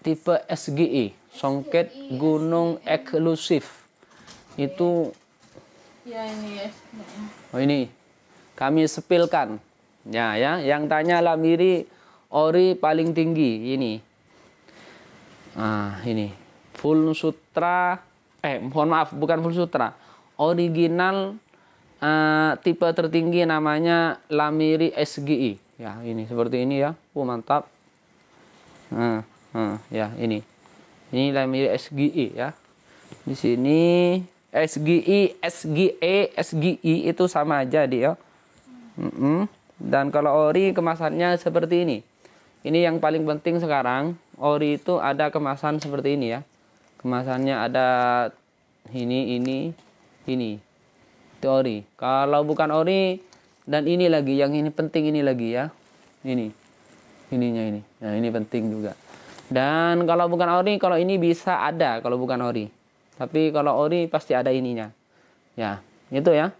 tipe SGI, e, songket e, e. gunung eksklusif Itu ya ini ya. Oh ini. Kami sepilkan. Ya ya, yang tanya lamiri ori paling tinggi ini. Ah, ini. Full sutra eh mohon maaf bukan full sutra. Original uh, tipe tertinggi namanya lamiri SGI. Ya, ini seperti ini ya. Oh, mantap. Nah hmm, ya ini ini line SGE ya di sini SGI SGE SGI e, itu sama aja dia ya. Hmm. Hmm. dan kalau ori kemasannya seperti ini ini yang paling penting sekarang ori itu ada kemasan seperti ini ya kemasannya ada ini ini ini itu ori kalau bukan ori dan ini lagi yang ini penting ini lagi ya ini ininya ini nah ini penting juga dan kalau bukan ori, kalau ini bisa ada kalau bukan ori. Tapi kalau ori pasti ada ininya. Ya, itu ya.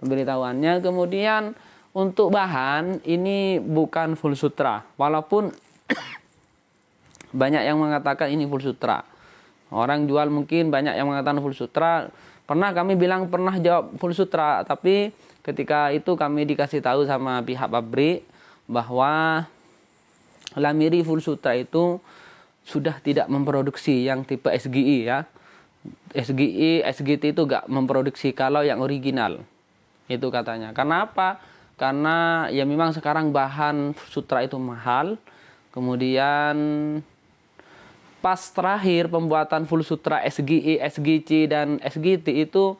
Pemberitahuannya kemudian untuk bahan ini bukan full sutra, walaupun banyak yang mengatakan ini full sutra. Orang jual mungkin banyak yang mengatakan full sutra. Pernah kami bilang pernah jawab full sutra, tapi ketika itu kami dikasih tahu sama pihak pabrik bahwa Lamiri Full Sutra itu sudah tidak memproduksi yang tipe SGI e ya. SGI, e, SGT itu gak memproduksi kalau yang original. Itu katanya. Karena apa? Karena ya memang sekarang bahan sutra itu mahal. Kemudian pas terakhir pembuatan full sutra SGI, e, SGC dan SGT itu